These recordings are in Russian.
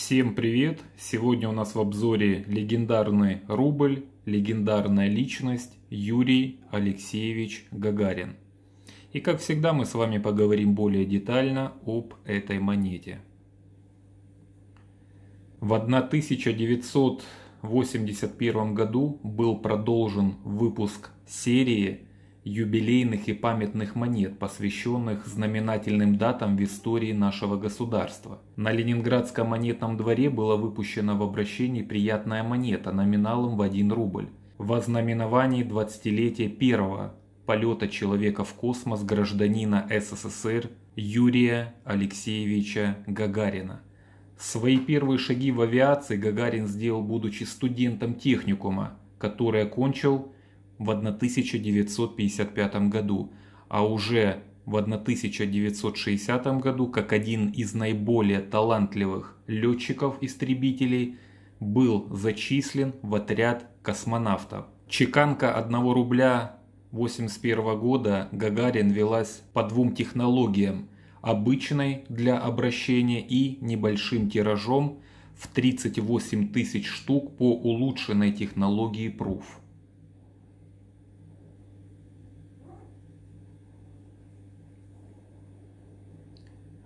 Всем привет! Сегодня у нас в обзоре легендарный рубль, легендарная личность Юрий Алексеевич Гагарин. И как всегда мы с вами поговорим более детально об этой монете. В 1981 году был продолжен выпуск серии юбилейных и памятных монет, посвященных знаменательным датам в истории нашего государства. На Ленинградском монетном дворе была выпущена в обращении приятная монета номиналом в 1 рубль в ознаменовании 20-летия первого полета человека в космос гражданина СССР Юрия Алексеевича Гагарина. Свои первые шаги в авиации Гагарин сделал, будучи студентом техникума, который окончил в 1955 году, а уже в 1960 году как один из наиболее талантливых летчиков-истребителей был зачислен в отряд космонавтов. Чеканка 1 рубля 1981 года Гагарин велась по двум технологиям – обычной для обращения и небольшим тиражом в 38 тысяч штук по улучшенной технологии Proof.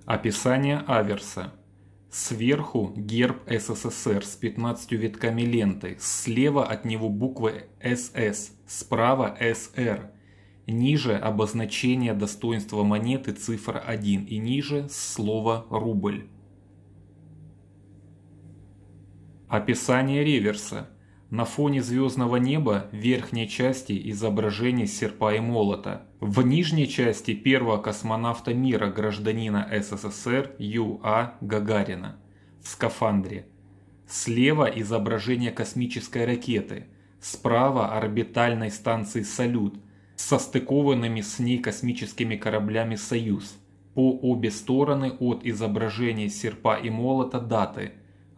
Описание аверса. Сверху герб СССР с 15 витками ленты, слева от него буквы СС, справа СР. Ниже обозначение достоинства монеты цифра 1 и ниже слово «рубль». Описание реверса. На фоне звездного неба верхней части изображение серпа и молота. В нижней части первого космонавта мира гражданина СССР Ю.А. Гагарина в скафандре. Слева изображение космической ракеты. Справа орбитальной станции «Салют» со стыкованными с ней космическими кораблями «Союз». По обе стороны от изображения серпа и молота даты –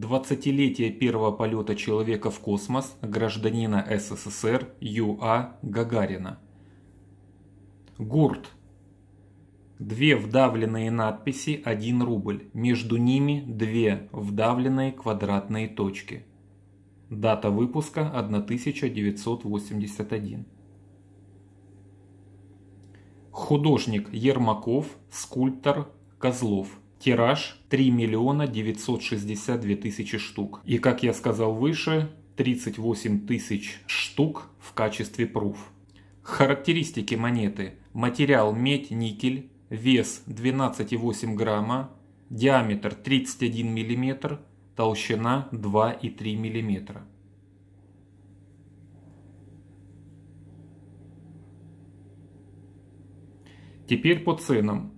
20-летие первого полета человека в космос гражданина СССР Ю.А. Гагарина. Гурт. Две вдавленные надписи 1 рубль, между ними две вдавленные квадратные точки. Дата выпуска 1981. Художник Ермаков, скульптор Козлов – Тираж 3 миллиона 962 тысячи штук. И, как я сказал выше, 38 тысяч штук в качестве пруф. Характеристики монеты. Материал медь, никель, вес 12,8 грамма, диаметр 31 мм, толщина 2,3 мм. Теперь по ценам.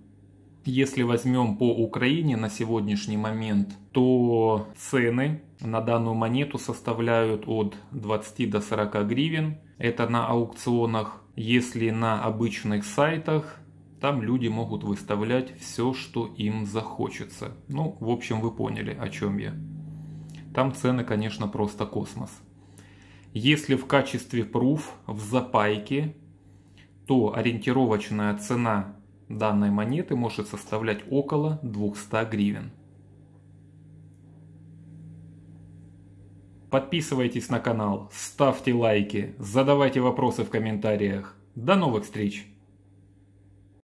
Если возьмем по Украине на сегодняшний момент, то цены на данную монету составляют от 20 до 40 гривен. Это на аукционах. Если на обычных сайтах, там люди могут выставлять все, что им захочется. Ну, в общем, вы поняли, о чем я. Там цены, конечно, просто космос. Если в качестве пруф в запайке, то ориентировочная цена данной монеты может составлять около 200 гривен. Подписывайтесь на канал, ставьте лайки, задавайте вопросы в комментариях. До новых встреч!